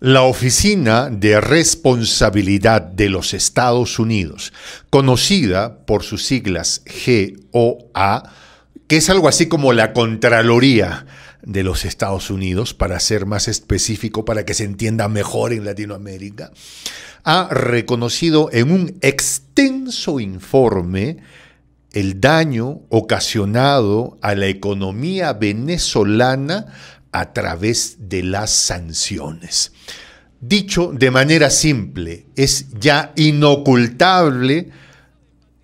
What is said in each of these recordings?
La Oficina de Responsabilidad de los Estados Unidos, conocida por sus siglas GOA, que es algo así como la Contraloría de los Estados Unidos, para ser más específico, para que se entienda mejor en Latinoamérica, ha reconocido en un extenso informe el daño ocasionado a la economía venezolana a través de las sanciones. Dicho de manera simple, es ya inocultable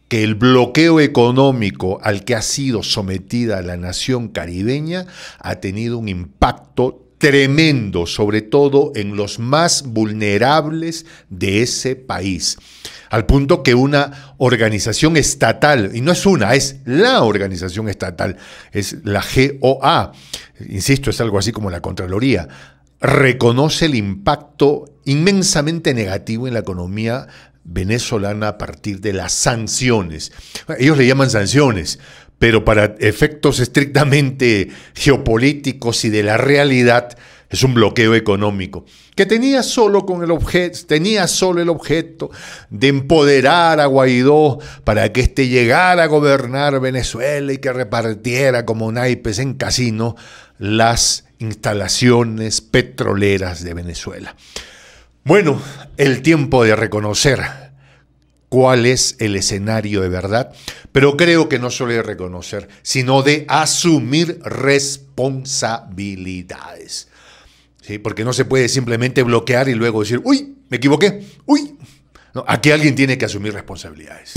que el bloqueo económico al que ha sido sometida la nación caribeña ha tenido un impacto tremendo, sobre todo en los más vulnerables de ese país. Al punto que una organización estatal, y no es una, es la organización estatal, es la GOA, insisto, es algo así como la Contraloría, reconoce el impacto inmensamente negativo en la economía venezolana a partir de las sanciones. Ellos le llaman sanciones, pero para efectos estrictamente geopolíticos y de la realidad, es un bloqueo económico, que tenía solo, con el objeto, tenía solo el objeto de empoderar a Guaidó para que éste llegara a gobernar Venezuela y que repartiera como naipes en casino las instalaciones petroleras de Venezuela. Bueno, el tiempo de reconocer cuál es el escenario de verdad, pero creo que no solo de reconocer, sino de asumir responsabilidades. ¿Sí? Porque no se puede simplemente bloquear y luego decir, uy, me equivoqué, uy. aquí alguien tiene que asumir responsabilidades.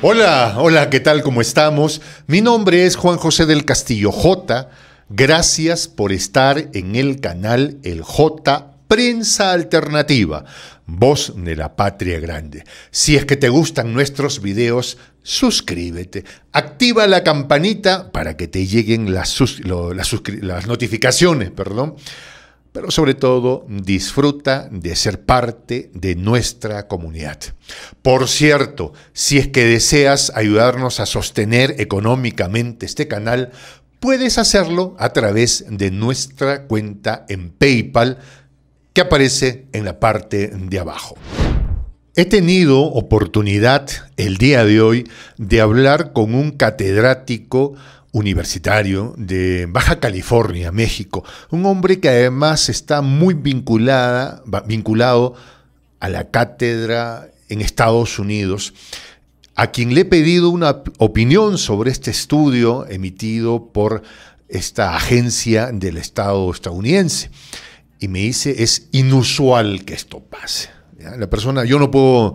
Hola, hola, ¿qué tal? ¿Cómo estamos? Mi nombre es Juan José del Castillo J. Gracias por estar en el canal El J Prensa Alternativa, voz de la patria grande. Si es que te gustan nuestros videos, suscríbete, activa la campanita para que te lleguen las, las, notificaciones, perdón. Pero sobre todo, disfruta de ser parte de nuestra comunidad. Por cierto, si es que deseas ayudarnos a sostener económicamente este canal, puedes hacerlo a través de nuestra cuenta en PayPal que aparece en la parte de abajo. He tenido oportunidad el día de hoy de hablar con un catedrático universitario de Baja California, México, un hombre que además está muy vinculado a la cátedra en Estados Unidos a quien le he pedido una opinión sobre este estudio emitido por esta agencia del Estado estadounidense. Y me dice, es inusual que esto pase. La persona, yo no puedo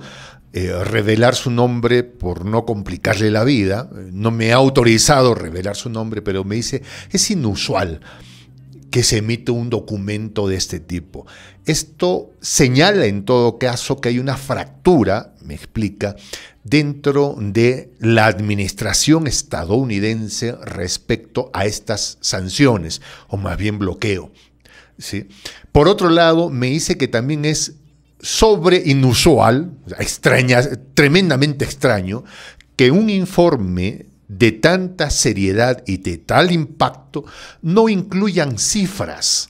eh, revelar su nombre por no complicarle la vida, no me ha autorizado revelar su nombre, pero me dice, es inusual que se emite un documento de este tipo. Esto señala en todo caso que hay una fractura, me explica, dentro de la administración estadounidense respecto a estas sanciones, o más bien bloqueo. ¿sí? Por otro lado, me dice que también es sobre inusual, extraña, tremendamente extraño, que un informe de tanta seriedad y de tal impacto no incluyan cifras.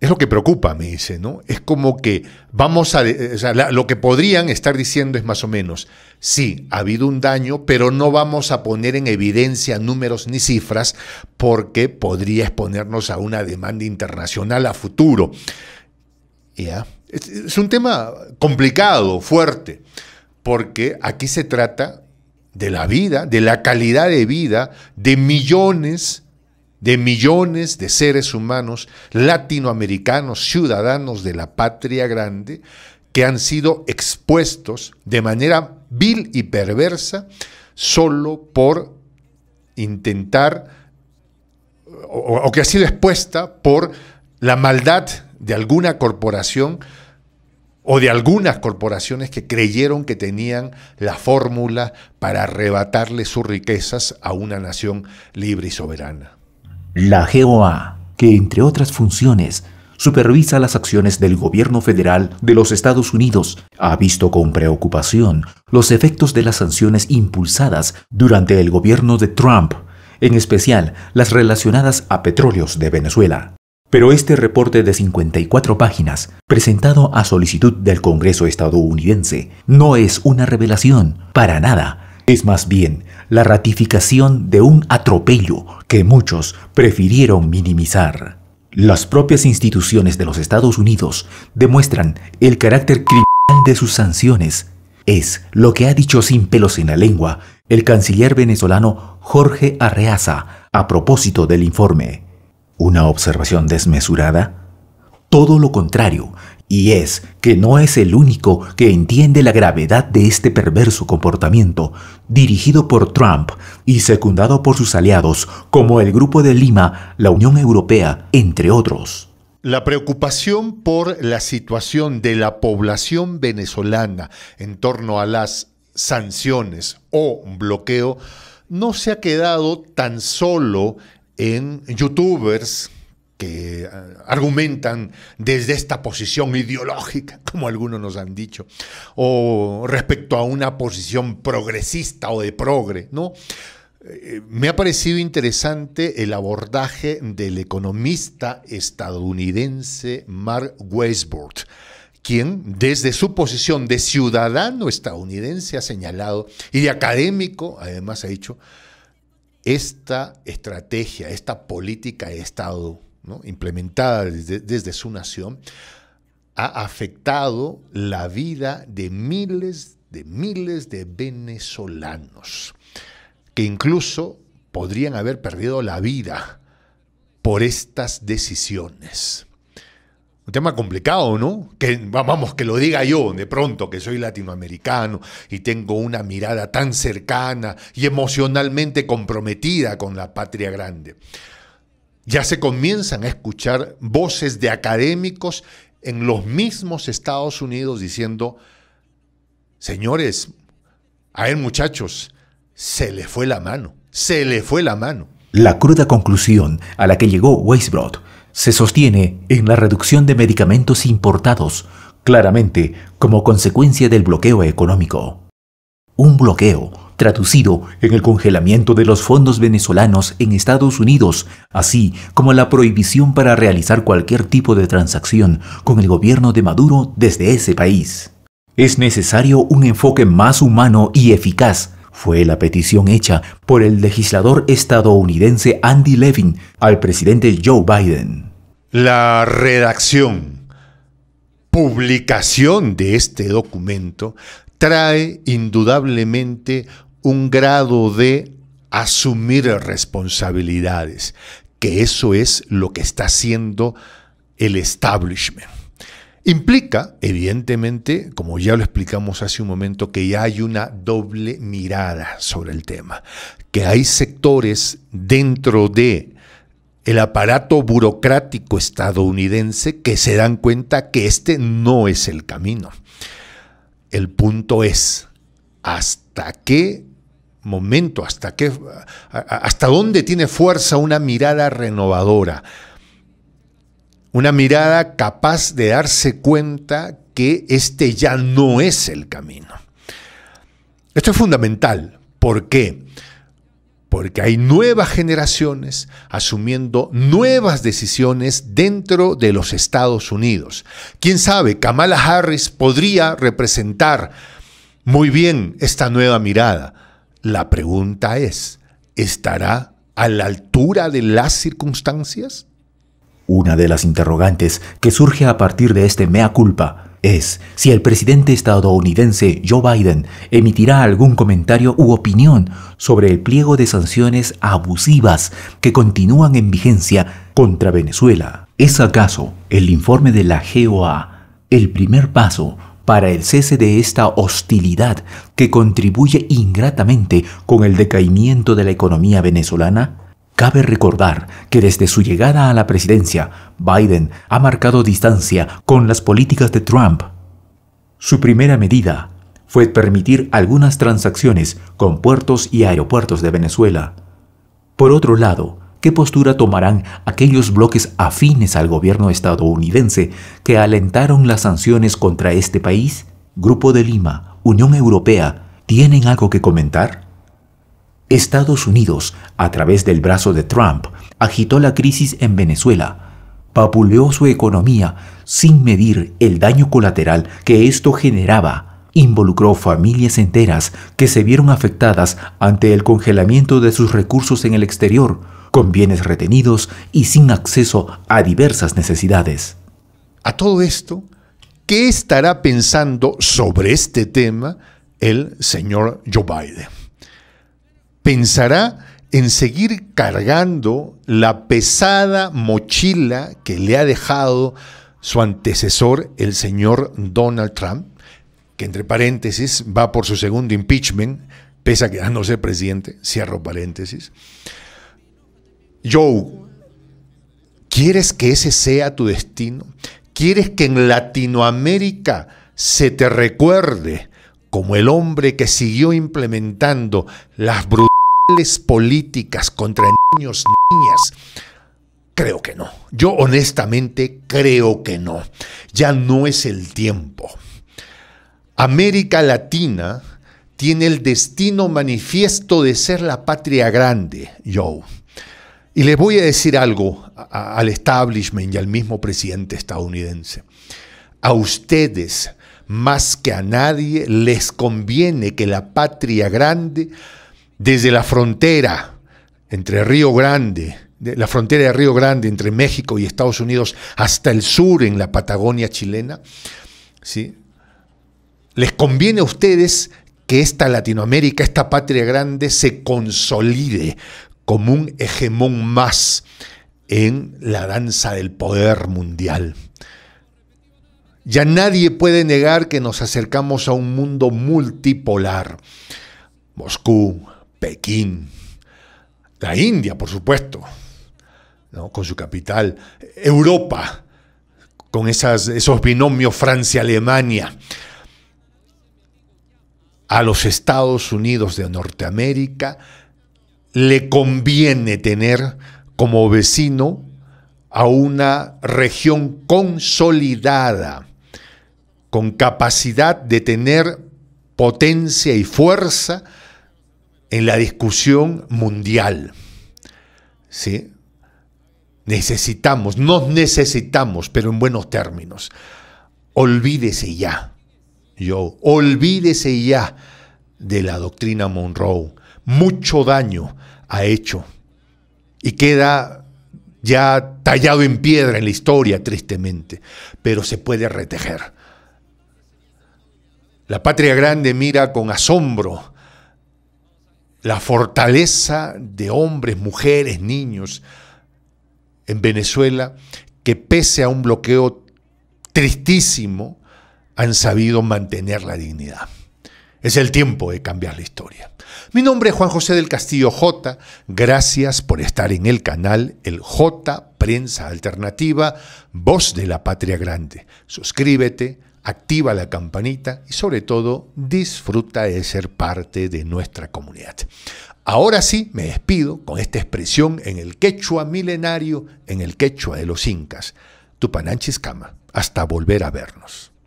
Es lo que preocupa, me dice, ¿no? Es como que vamos a... Eh, lo que podrían estar diciendo es más o menos, sí, ha habido un daño, pero no vamos a poner en evidencia números ni cifras porque podría exponernos a una demanda internacional a futuro. ¿Ya? es un tema complicado, fuerte, porque aquí se trata de la vida, de la calidad de vida de millones de millones de seres humanos latinoamericanos, ciudadanos de la patria grande, que han sido expuestos de manera vil y perversa solo por intentar, o, o que ha sido expuesta por la maldad de alguna corporación o de algunas corporaciones que creyeron que tenían la fórmula para arrebatarle sus riquezas a una nación libre y soberana. La GOA, que entre otras funciones supervisa las acciones del gobierno federal de los Estados Unidos, ha visto con preocupación los efectos de las sanciones impulsadas durante el gobierno de Trump, en especial las relacionadas a petróleos de Venezuela. Pero este reporte de 54 páginas, presentado a solicitud del Congreso estadounidense, no es una revelación, para nada. Es más bien la ratificación de un atropello que muchos prefirieron minimizar. Las propias instituciones de los Estados Unidos demuestran el carácter criminal de sus sanciones. Es lo que ha dicho sin pelos en la lengua el canciller venezolano Jorge Arreaza a propósito del informe una observación desmesurada? Todo lo contrario, y es que no es el único que entiende la gravedad de este perverso comportamiento, dirigido por Trump y secundado por sus aliados, como el Grupo de Lima, la Unión Europea, entre otros. La preocupación por la situación de la población venezolana en torno a las sanciones o bloqueo no se ha quedado tan solo en youtubers que eh, argumentan desde esta posición ideológica, como algunos nos han dicho, o respecto a una posición progresista o de progre, ¿no? Eh, me ha parecido interesante el abordaje del economista estadounidense Mark Weisbord, quien desde su posición de ciudadano estadounidense ha señalado, y de académico además ha dicho, esta estrategia, esta política de Estado implementada desde, desde su nación, ha afectado la vida de miles de miles de venezolanos que incluso podrían haber perdido la vida por estas decisiones. Un tema complicado, ¿no? Que vamos, que lo diga yo de pronto, que soy latinoamericano y tengo una mirada tan cercana y emocionalmente comprometida con la patria grande. Ya se comienzan a escuchar voces de académicos en los mismos Estados Unidos diciendo, señores, a ver muchachos, se le fue la mano, se le fue la mano. La cruda conclusión a la que llegó Weisbrot se sostiene en la reducción de medicamentos importados, claramente como consecuencia del bloqueo económico. Un bloqueo traducido en el congelamiento de los fondos venezolanos en Estados Unidos, así como la prohibición para realizar cualquier tipo de transacción con el gobierno de Maduro desde ese país. Es necesario un enfoque más humano y eficaz fue la petición hecha por el legislador estadounidense Andy Levin al presidente Joe Biden. La redacción, publicación de este documento trae indudablemente un grado de asumir responsabilidades, que eso es lo que está haciendo el establishment. Implica, evidentemente, como ya lo explicamos hace un momento, que ya hay una doble mirada sobre el tema, que hay sectores dentro de el aparato burocrático estadounidense que se dan cuenta que este no es el camino. El punto es, ¿hasta qué momento, hasta, qué, hasta dónde tiene fuerza una mirada renovadora? una mirada capaz de darse cuenta que este ya no es el camino. Esto es fundamental. ¿Por qué? Porque hay nuevas generaciones asumiendo nuevas decisiones dentro de los Estados Unidos. ¿Quién sabe? Kamala Harris podría representar muy bien esta nueva mirada. La pregunta es, ¿estará a la altura de las circunstancias? Una de las interrogantes que surge a partir de este mea culpa es si el presidente estadounidense Joe Biden emitirá algún comentario u opinión sobre el pliego de sanciones abusivas que continúan en vigencia contra Venezuela. ¿Es acaso el informe de la GOA el primer paso para el cese de esta hostilidad que contribuye ingratamente con el decaimiento de la economía venezolana? Cabe recordar que desde su llegada a la presidencia, Biden ha marcado distancia con las políticas de Trump. Su primera medida fue permitir algunas transacciones con puertos y aeropuertos de Venezuela. Por otro lado, ¿qué postura tomarán aquellos bloques afines al gobierno estadounidense que alentaron las sanciones contra este país? Grupo de Lima, Unión Europea, ¿tienen algo que comentar? Estados Unidos, a través del brazo de Trump, agitó la crisis en Venezuela, papuleó su economía sin medir el daño colateral que esto generaba, involucró familias enteras que se vieron afectadas ante el congelamiento de sus recursos en el exterior, con bienes retenidos y sin acceso a diversas necesidades. A todo esto, ¿qué estará pensando sobre este tema el señor Joe Biden? pensará en seguir cargando la pesada mochila que le ha dejado su antecesor, el señor Donald Trump, que entre paréntesis va por su segundo impeachment, pese a que no sea presidente, cierro paréntesis. Joe, ¿quieres que ese sea tu destino? ¿Quieres que en Latinoamérica se te recuerde como el hombre que siguió implementando las brutalidades? políticas contra niños, niñas. Creo que no. Yo honestamente creo que no. Ya no es el tiempo. América Latina tiene el destino manifiesto de ser la patria grande, Joe. Y les voy a decir algo al establishment y al mismo presidente estadounidense. A ustedes, más que a nadie, les conviene que la patria grande desde la frontera entre Río Grande, de la frontera de Río Grande entre México y Estados Unidos hasta el sur en la Patagonia chilena, ¿sí? les conviene a ustedes que esta Latinoamérica, esta patria grande, se consolide como un hegemón más en la danza del poder mundial. Ya nadie puede negar que nos acercamos a un mundo multipolar. Moscú, Pekín, la India, por supuesto, con su capital, Europa, con esos binomios Francia-Alemania, a los Estados Unidos de Norteamérica le conviene tener como vecino a una región consolidada, con capacidad de tener potencia y fuerza en la discusión mundial. ¿Sí? Necesitamos, nos necesitamos, pero en buenos términos. Olvídese ya, yo, olvídese ya de la doctrina Monroe. Mucho daño ha hecho y queda ya tallado en piedra en la historia, tristemente, pero se puede retejer. La patria grande mira con asombro la fortaleza de hombres, mujeres, niños en Venezuela que pese a un bloqueo tristísimo han sabido mantener la dignidad. Es el tiempo de cambiar la historia. Mi nombre es Juan José del Castillo J. Gracias por estar en el canal El J Prensa Alternativa, Voz de la Patria Grande. Suscríbete activa la campanita y sobre todo disfruta de ser parte de nuestra comunidad. Ahora sí, me despido con esta expresión en el quechua milenario, en el quechua de los incas, Tupananchis hasta volver a vernos.